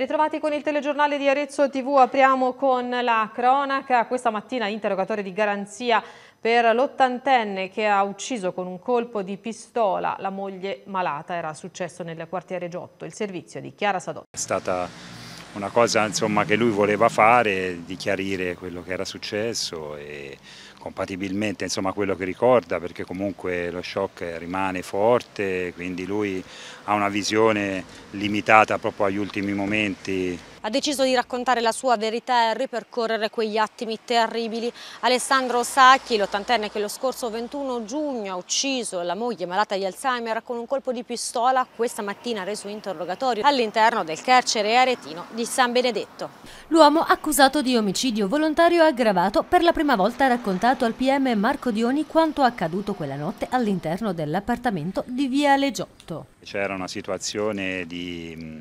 ritrovati con il telegiornale di Arezzo TV, apriamo con la cronaca. Questa mattina interrogatore di garanzia per l'ottantenne che ha ucciso con un colpo di pistola la moglie malata. Era successo nel quartiere Giotto, il servizio di Chiara Sadotti. È stata una cosa insomma, che lui voleva fare, di chiarire quello che era successo e compatibilmente insomma, a quello che ricorda perché comunque lo shock rimane forte, quindi lui ha una visione limitata proprio agli ultimi momenti ha deciso di raccontare la sua verità e ripercorrere quegli attimi terribili. Alessandro Sacchi, l'ottantenne che lo scorso 21 giugno ha ucciso la moglie malata di Alzheimer con un colpo di pistola, questa mattina ha reso interrogatorio all'interno del carcere aretino di San Benedetto. L'uomo accusato di omicidio volontario aggravato per la prima volta ha raccontato al PM Marco Dioni quanto accaduto quella notte all'interno dell'appartamento di Via Legiotto. C'era una situazione di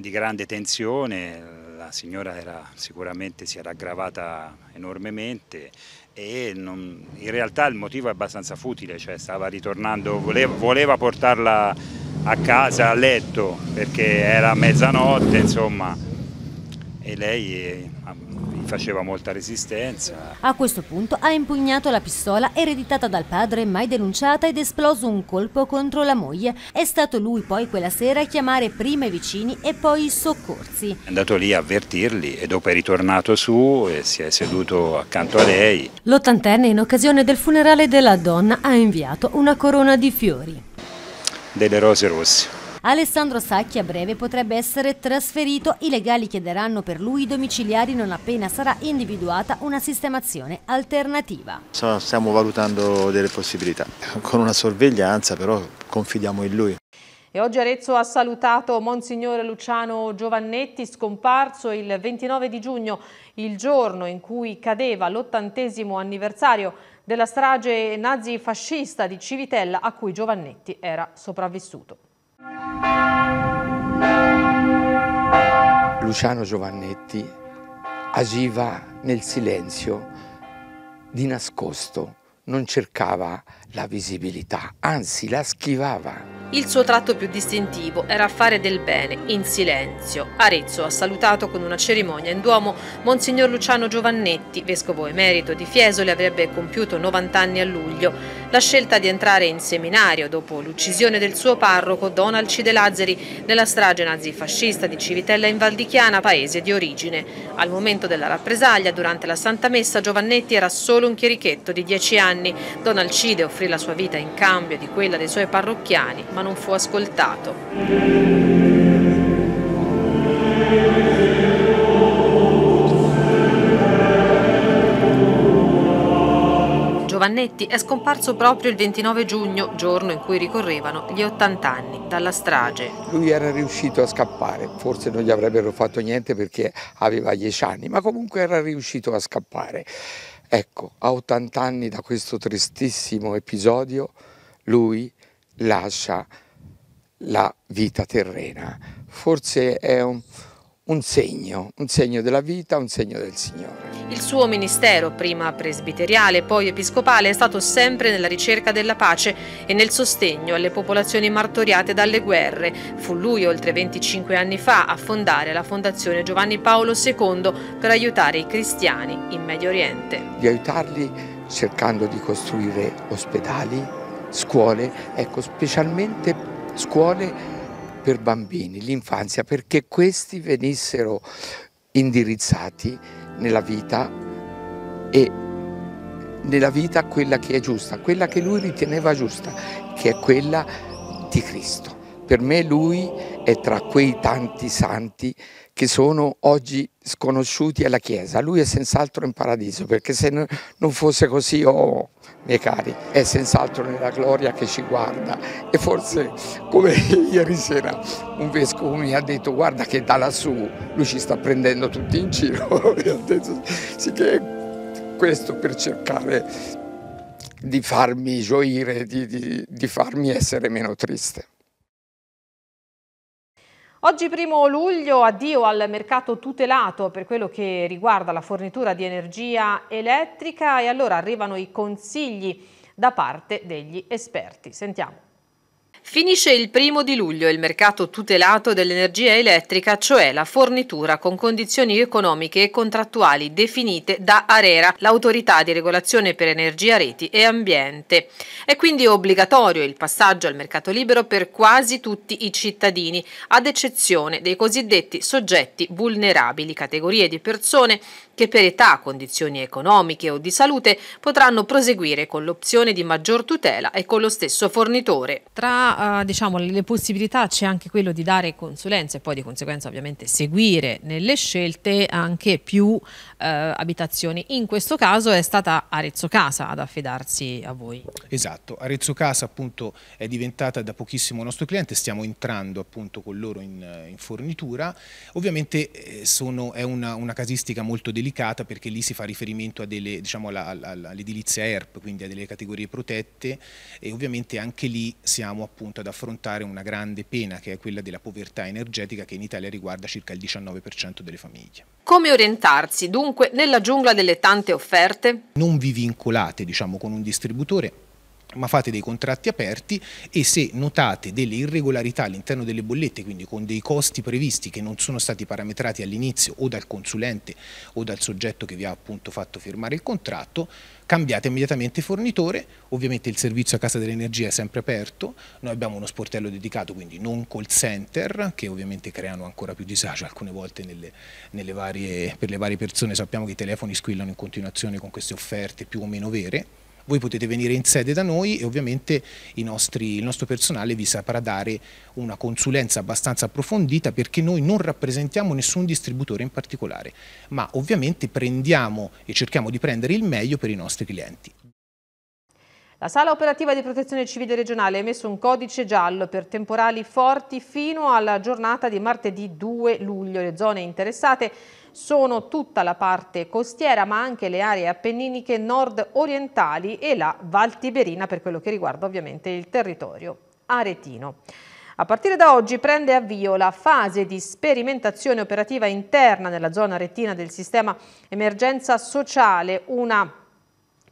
di grande tensione, la signora era, sicuramente si era aggravata enormemente e non, in realtà il motivo è abbastanza futile, cioè stava ritornando, voleva, voleva portarla a casa a letto perché era mezzanotte insomma e lei faceva molta resistenza. A questo punto ha impugnato la pistola ereditata dal padre mai denunciata ed esploso un colpo contro la moglie. È stato lui poi quella sera a chiamare prima i vicini e poi i soccorsi. È andato lì a avvertirli e dopo è ritornato su e si è seduto accanto a lei. L'ottantenne in occasione del funerale della donna ha inviato una corona di fiori. Delle rose rosse. Alessandro Sacchi a breve potrebbe essere trasferito, i legali chiederanno per lui i domiciliari non appena sarà individuata una sistemazione alternativa. Stiamo valutando delle possibilità, con una sorveglianza però confidiamo in lui. E oggi Arezzo ha salutato Monsignore Luciano Giovannetti, scomparso il 29 di giugno, il giorno in cui cadeva l'ottantesimo anniversario della strage nazifascista di Civitella a cui Giovannetti era sopravvissuto. Luciano Giovannetti agiva nel silenzio, di nascosto, non cercava la visibilità, anzi la schivava. Il suo tratto più distintivo era fare del bene, in silenzio. Arezzo ha salutato con una cerimonia in Duomo Monsignor Luciano Giovannetti, vescovo emerito di Fiesole, avrebbe compiuto 90 anni a luglio. La scelta di entrare in seminario dopo l'uccisione del suo parroco Donald De Lazzari nella strage nazifascista di Civitella in Valdichiana, paese di origine. Al momento della rappresaglia, durante la Santa Messa, Giovannetti era solo un chierichetto di 10 anni. Don Alcide, offrì la sua vita in cambio di quella dei suoi parrocchiani, ma non fu ascoltato. Giovannetti è scomparso proprio il 29 giugno, giorno in cui ricorrevano gli 80 anni dalla strage. Lui era riuscito a scappare, forse non gli avrebbero fatto niente perché aveva 10 anni, ma comunque era riuscito a scappare. Ecco, a 80 anni da questo tristissimo episodio, lui lascia la vita terrena. Forse è un un segno, un segno della vita, un segno del Signore. Il suo ministero, prima presbiteriale, poi episcopale, è stato sempre nella ricerca della pace e nel sostegno alle popolazioni martoriate dalle guerre. Fu lui, oltre 25 anni fa, a fondare la Fondazione Giovanni Paolo II per aiutare i cristiani in Medio Oriente. Di aiutarli cercando di costruire ospedali, scuole, ecco, specialmente scuole per bambini, l'infanzia, perché questi venissero indirizzati nella vita e nella vita quella che è giusta, quella che lui riteneva giusta, che è quella di Cristo. Per me lui è tra quei tanti santi che sono oggi sconosciuti alla Chiesa. Lui è senz'altro in paradiso, perché se non fosse così, oh, oh, miei cari, è senz'altro nella gloria che ci guarda. E forse, come ieri sera, un vescovo mi ha detto, guarda che da lassù lui ci sta prendendo tutti in giro. e ho detto, sì che è questo per cercare di farmi gioire, di, di, di farmi essere meno triste. Oggi primo luglio, addio al mercato tutelato per quello che riguarda la fornitura di energia elettrica e allora arrivano i consigli da parte degli esperti. Sentiamo. Finisce il primo di luglio il mercato tutelato dell'energia elettrica, cioè la fornitura con condizioni economiche e contrattuali definite da ARERA, l'autorità di regolazione per energia, reti e ambiente. È quindi obbligatorio il passaggio al mercato libero per quasi tutti i cittadini, ad eccezione dei cosiddetti soggetti vulnerabili, categorie di persone che per età, condizioni economiche o di salute potranno proseguire con l'opzione di maggior tutela e con lo stesso fornitore. Tra eh, diciamo, le possibilità c'è anche quello di dare consulenza e poi di conseguenza ovviamente seguire nelle scelte anche più eh, abitazioni. In questo caso è stata Arezzo Casa ad affidarsi a voi. Esatto, Arezzo Casa appunto è diventata da pochissimo nostro cliente, stiamo entrando appunto con loro in, in fornitura. Ovviamente eh, sono, è una, una, casistica molto delicata perché lì si fa riferimento all'edilizia diciamo, alla, ERP, quindi a delle categorie protette e ovviamente anche lì siamo appunto appunto ad affrontare una grande pena che è quella della povertà energetica che in Italia riguarda circa il 19% delle famiglie. Come orientarsi dunque nella giungla delle tante offerte? Non vi vincolate diciamo con un distributore, ma fate dei contratti aperti e se notate delle irregolarità all'interno delle bollette, quindi con dei costi previsti che non sono stati parametrati all'inizio o dal consulente o dal soggetto che vi ha appunto fatto firmare il contratto, cambiate immediatamente fornitore, ovviamente il servizio a casa dell'energia è sempre aperto, noi abbiamo uno sportello dedicato, quindi non call center, che ovviamente creano ancora più disagio alcune volte nelle, nelle varie, per le varie persone, sappiamo che i telefoni squillano in continuazione con queste offerte più o meno vere, voi potete venire in sede da noi e ovviamente nostri, il nostro personale vi saprà dare una consulenza abbastanza approfondita perché noi non rappresentiamo nessun distributore in particolare, ma ovviamente prendiamo e cerchiamo di prendere il meglio per i nostri clienti. La Sala Operativa di Protezione Civile Regionale ha emesso un codice giallo per temporali forti fino alla giornata di martedì 2 luglio. Le zone interessate sono tutta la parte costiera ma anche le aree appenniniche nord-orientali e la Val Tiberina per quello che riguarda ovviamente il territorio aretino. A partire da oggi prende avvio la fase di sperimentazione operativa interna nella zona rettina del sistema emergenza sociale, una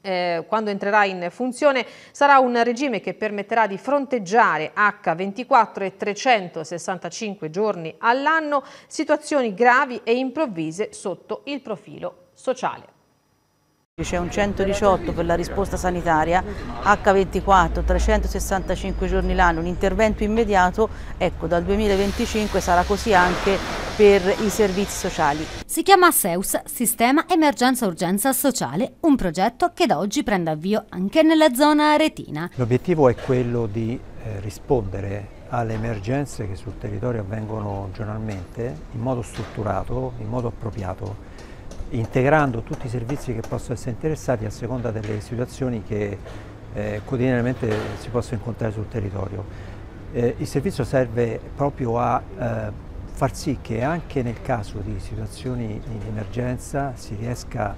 eh, quando entrerà in funzione, sarà un regime che permetterà di fronteggiare H24 e 365 giorni all'anno situazioni gravi e improvvise sotto il profilo sociale. C'è un 118 per la risposta sanitaria, H24, 365 giorni l'anno, un intervento immediato, ecco dal 2025 sarà così anche per i servizi sociali. Si chiama SEUS, Sistema Emergenza Urgenza Sociale, un progetto che da oggi prende avvio anche nella zona retina. L'obiettivo è quello di eh, rispondere alle emergenze che sul territorio avvengono giornalmente in modo strutturato, in modo appropriato, integrando tutti i servizi che possono essere interessati a seconda delle situazioni che eh, quotidianamente si possono incontrare sul territorio. Eh, il servizio serve proprio a eh, far sì che anche nel caso di situazioni in emergenza si riesca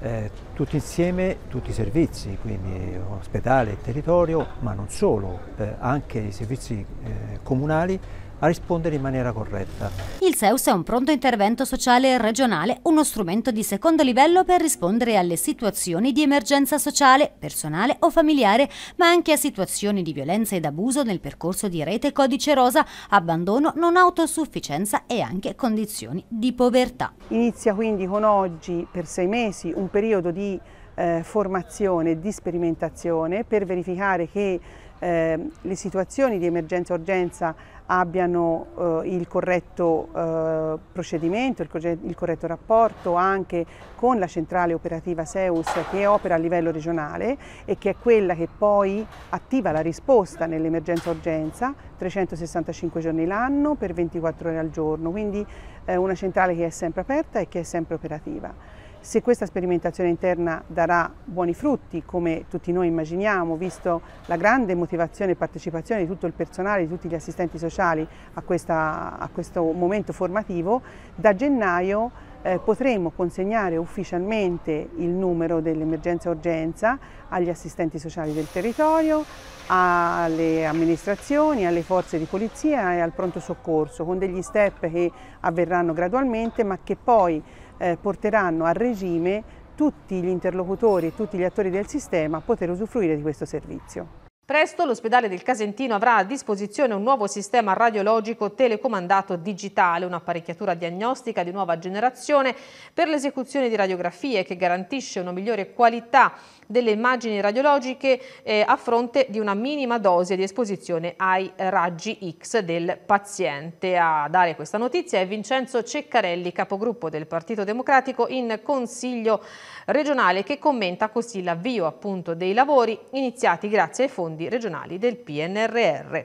eh, tutti insieme, tutti i servizi, quindi ospedale e territorio, ma non solo, eh, anche i servizi eh, comunali a rispondere in maniera corretta. Il SEUS è un pronto intervento sociale regionale, uno strumento di secondo livello per rispondere alle situazioni di emergenza sociale, personale o familiare, ma anche a situazioni di violenza ed abuso nel percorso di rete codice rosa, abbandono, non autosufficienza e anche condizioni di povertà. Inizia quindi con oggi per sei mesi un periodo di eh, formazione, di sperimentazione per verificare che eh, le situazioni di emergenza-urgenza abbiano eh, il corretto eh, procedimento, il, il, corretto rapporto anche con la centrale operativa SEUS che opera a livello regionale e che è quella che poi attiva la risposta nell'emergenza-urgenza 365 giorni l'anno per 24 ore al giorno, quindi eh, una centrale che è sempre aperta e che è sempre operativa. Se questa sperimentazione interna darà buoni frutti, come tutti noi immaginiamo, visto la grande motivazione e partecipazione di tutto il personale, di tutti gli assistenti sociali a, questa, a questo momento formativo, da gennaio eh, potremo consegnare ufficialmente il numero dell'emergenza-urgenza agli assistenti sociali del territorio, alle amministrazioni, alle forze di polizia e al pronto soccorso, con degli step che avverranno gradualmente ma che poi eh, porteranno a regime tutti gli interlocutori e tutti gli attori del sistema a poter usufruire di questo servizio. Presto l'ospedale del Casentino avrà a disposizione un nuovo sistema radiologico telecomandato digitale, un'apparecchiatura diagnostica di nuova generazione per l'esecuzione di radiografie che garantisce una migliore qualità delle immagini radiologiche eh, a fronte di una minima dose di esposizione ai raggi X del paziente. A dare questa notizia è Vincenzo Ceccarelli, capogruppo del Partito Democratico in Consiglio regionale che commenta così l'avvio appunto dei lavori iniziati grazie ai fondi regionali del PNRR.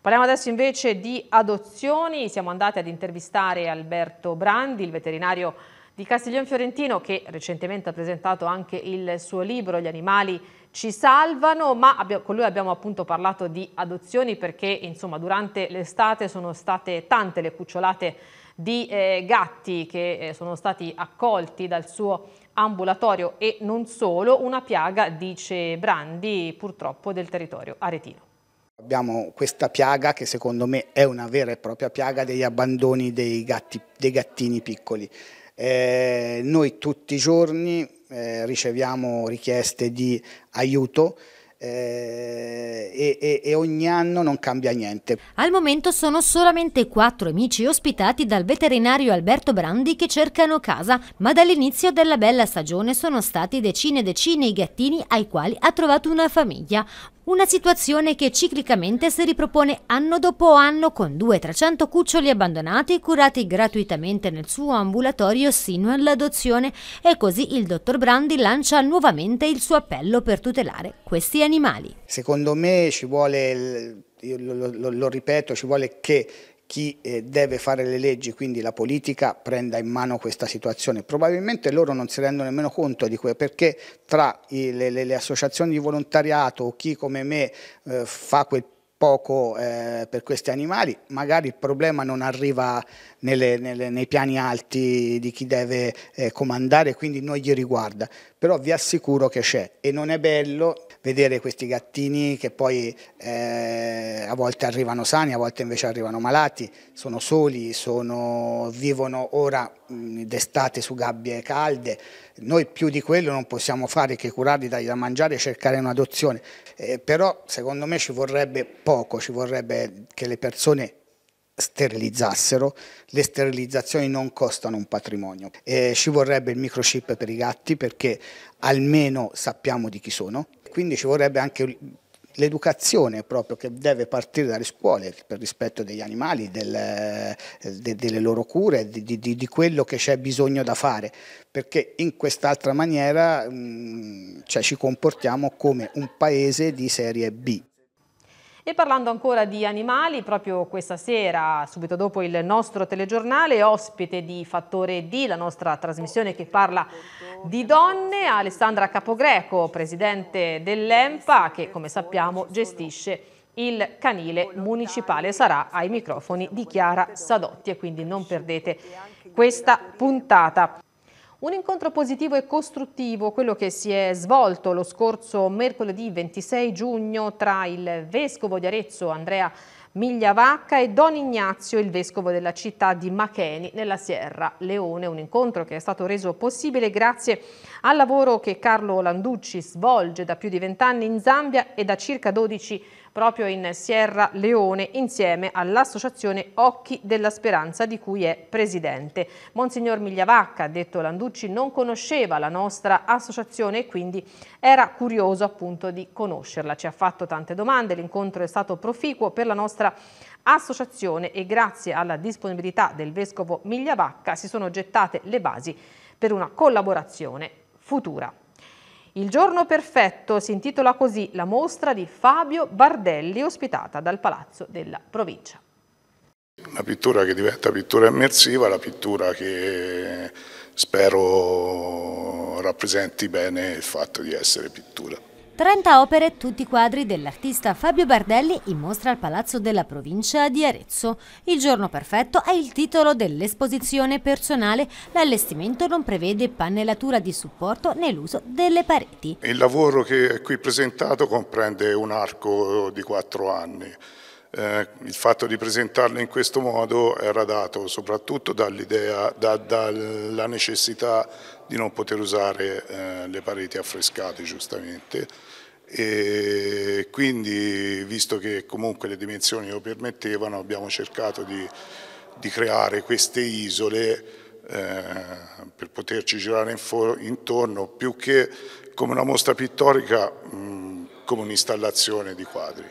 Parliamo adesso invece di adozioni, siamo andati ad intervistare Alberto Brandi, il veterinario di Castiglione Fiorentino che recentemente ha presentato anche il suo libro Gli animali ci salvano, ma con lui abbiamo appunto parlato di adozioni perché insomma durante l'estate sono state tante le cucciolate di eh, gatti che eh, sono stati accolti dal suo ambulatorio e non solo, una piaga, dice Brandi, purtroppo del territorio aretino. Abbiamo questa piaga che secondo me è una vera e propria piaga degli abbandoni dei, gatti, dei gattini piccoli. Eh, noi tutti i giorni eh, riceviamo richieste di aiuto eh, e, e, e, ogni anno non cambia niente. Al momento sono solamente quattro amici ospitati dal veterinario Alberto Brandi che cercano casa, ma dall'inizio della bella stagione sono stati decine e decine i gattini ai quali ha trovato una famiglia. Una situazione che ciclicamente si ripropone anno dopo anno con 200-300 cuccioli abbandonati curati gratuitamente nel suo ambulatorio sino all'adozione e così il dottor Brandi lancia nuovamente il suo appello per tutelare questi animali. Secondo me ci vuole, lo, lo, lo ripeto, ci vuole che chi eh, deve fare le leggi, quindi la politica, prenda in mano questa situazione. Probabilmente loro non si rendono nemmeno conto di questo, perché tra le, le, le, associazioni di volontariato o chi come me eh, fa quel poco eh, per questi animali, magari il problema non arriva nelle, nelle, nei piani alti di chi deve eh, comandare, quindi non gli riguarda, però vi assicuro che c'è e non è bello vedere questi gattini che poi eh, a volte arrivano sani, a volte invece arrivano malati, sono soli, sono, vivono ora d'estate su gabbie calde, noi più di quello non possiamo fare che curarli, dargli da mangiare e cercare un'adozione, eh, però secondo me ci vorrebbe poco, ci vorrebbe che le persone sterilizzassero, le sterilizzazioni non costano un patrimonio. Eh, ci vorrebbe il microchip per i gatti perché almeno sappiamo di chi sono, quindi ci vorrebbe anche l'educazione proprio che deve partire dalle scuole per rispetto degli animali, del, eh, de, delle loro cure, di, di, di quello che c'è bisogno da fare, perché in quest'altra maniera mh, mm, cioè, ci comportiamo come un paese di serie B. E parlando ancora di animali, proprio questa sera, subito dopo il nostro telegiornale, ospite di Fattore D, la nostra trasmissione che parla di donne, Alessandra Capogreco, presidente dell'EMPA, che come sappiamo gestisce il canile municipale sarà ai microfoni di Chiara Sadotti e quindi non perdete questa puntata. Un incontro positivo e costruttivo, quello che si è svolto lo scorso mercoledì 26 giugno tra il Vescovo di Arezzo Andrea Migliavacca e Don Ignazio, il vescovo della città di Macheni, nella Sierra Leone. Un incontro che è stato reso possibile grazie al lavoro che Carlo Landucci svolge da più di vent'anni in Zambia e da circa 12 anni proprio in Sierra Leone insieme all'associazione Occhi della Speranza di cui è presidente. Monsignor Migliavacca, ha detto Landucci, non conosceva la nostra associazione e quindi era curioso appunto di conoscerla. Ci ha fatto tante domande, l'incontro è stato proficuo per la nostra associazione e grazie alla disponibilità del vescovo Migliavacca si sono gettate le basi per una collaborazione futura. Il giorno perfetto si intitola così la mostra di Fabio Bardelli ospitata dal Palazzo della Provincia. Una pittura che diventa pittura immersiva, la pittura che spero rappresenti bene il fatto di essere pittura. 30 opere, tutti quadri dell'artista Fabio Bardelli in mostra al Palazzo della Provincia di Arezzo. Il giorno perfetto è il titolo dell'esposizione personale. L'allestimento non prevede pannellatura di supporto né l'uso delle pareti. Il lavoro che è qui presentato comprende un arco di quattro anni eh, il fatto di presentarlo in questo modo era dato soprattutto dall'idea, da, dalla necessità di non poter usare eh, le pareti affrescate giustamente e quindi visto che comunque le dimensioni lo permettevano abbiamo cercato di, di creare queste isole eh, per poterci girare intorno più che come una mostra pittorica mh, come un'installazione di quadri.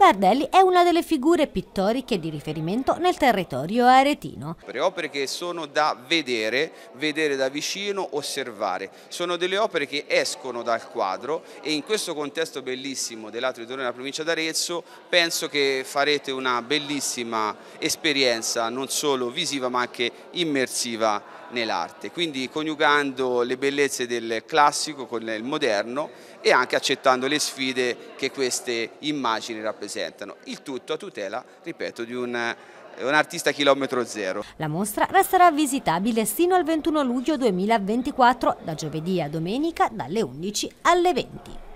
Bardelli è una delle figure pittoriche di riferimento nel territorio aretino. Per opere che sono da vedere, vedere da vicino, osservare. Sono delle opere che escono dal quadro e in questo contesto bellissimo dell'Atrio di Torino della provincia d'Arezzo penso che farete una bellissima esperienza non solo visiva ma anche immersiva nell'arte, quindi coniugando le bellezze del classico con il moderno e anche accettando le sfide che queste immagini rappresentano, il tutto a tutela, ripeto, di un eh, un artista chilometro zero. La mostra resterà visitabile fino al 21 luglio 2024, da giovedì a domenica dalle 11 alle 20.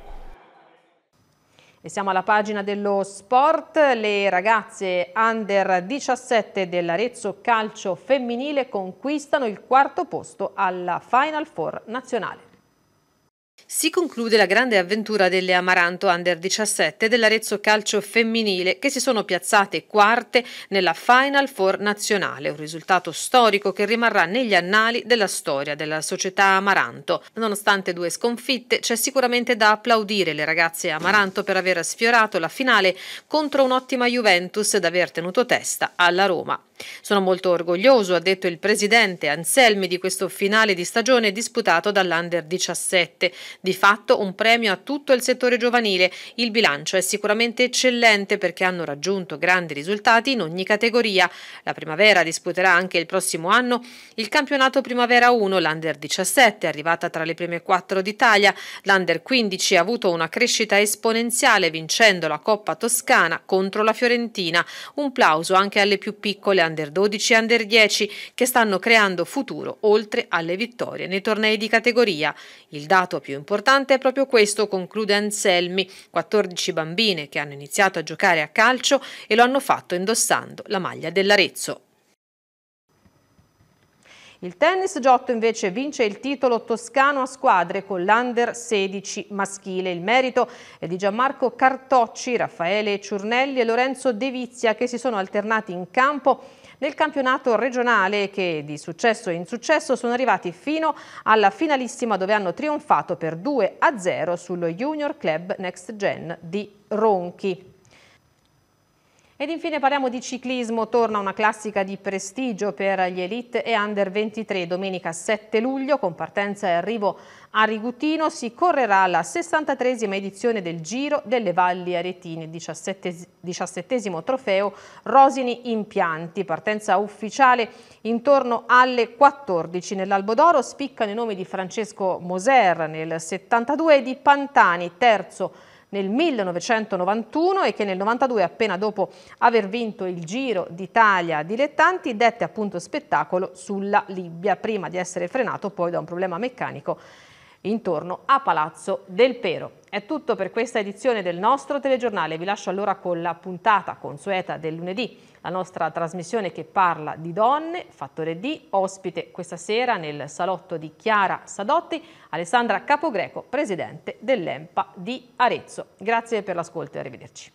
E siamo alla pagina dello sport, le ragazze under 17 dell'Arezzo Calcio Femminile conquistano il quarto posto alla Final Four nazionale. Si conclude la grande avventura delle Amaranto Under 17 dell'Arezzo Calcio Femminile che si sono piazzate quarte nella Final Four nazionale, un risultato storico che rimarrà negli annali della storia della società Amaranto. Nonostante due sconfitte c'è sicuramente da applaudire le ragazze Amaranto per aver sfiorato la finale contro un'ottima Juventus ed aver tenuto testa alla Roma. Sono molto orgoglioso, ha detto il presidente Anselmi, di questo finale di stagione disputato dall'Under 17. Di fatto un premio a tutto il settore giovanile. Il bilancio è sicuramente eccellente perché hanno raggiunto grandi risultati in ogni categoria. La primavera disputerà anche il prossimo anno il campionato Primavera 1, l'Under 17 arrivata tra le prime quattro d'Italia, l'Under 15 ha avuto una crescita esponenziale vincendo la Coppa Toscana contro la Fiorentina. Un plauso anche alle più piccole under 12 e under 10 che stanno creando futuro oltre alle vittorie nei tornei di categoria. Il dato più importante è proprio questo, conclude Anselmi, 14 bambine che hanno iniziato a giocare a calcio e lo hanno fatto indossando la maglia dell'Arezzo. Il tennis Giotto invece vince il titolo toscano a squadre con l'Under 16 maschile. Il merito è di Gianmarco Cartocci, Raffaele Ciurnelli e Lorenzo De Vizia che si sono alternati in campo nel campionato regionale che di successo in successo sono arrivati fino alla finalissima dove hanno trionfato per 2 0 sullo Junior Club Next Gen di Ronchi. Ed infine parliamo di ciclismo, torna una classica di prestigio per gli Elite e Under 23. Domenica 7 luglio, con partenza e arrivo a Rigutino, si correrà la 63esima edizione del Giro delle Valli Aretine, 17, 17 trofeo Rosini Impianti. Partenza ufficiale intorno alle 14. Nell'Albodoro spiccano i nomi di Francesco Moser nel 72 e di Pantani, terzo nel 1991 e che nel 92, appena dopo aver vinto il Giro d'Italia dilettanti, dette appunto spettacolo sulla Libia, prima di essere frenato poi da un problema meccanico intorno a Palazzo del Pero. È tutto per questa edizione del nostro telegiornale, vi lascio allora con la puntata consueta del lunedì, la nostra trasmissione che parla di donne, fattore D, ospite questa sera nel salotto di Chiara Sadotti, Alessandra Capogreco, presidente dell'EMPA di Arezzo. Grazie per l'ascolto e arrivederci.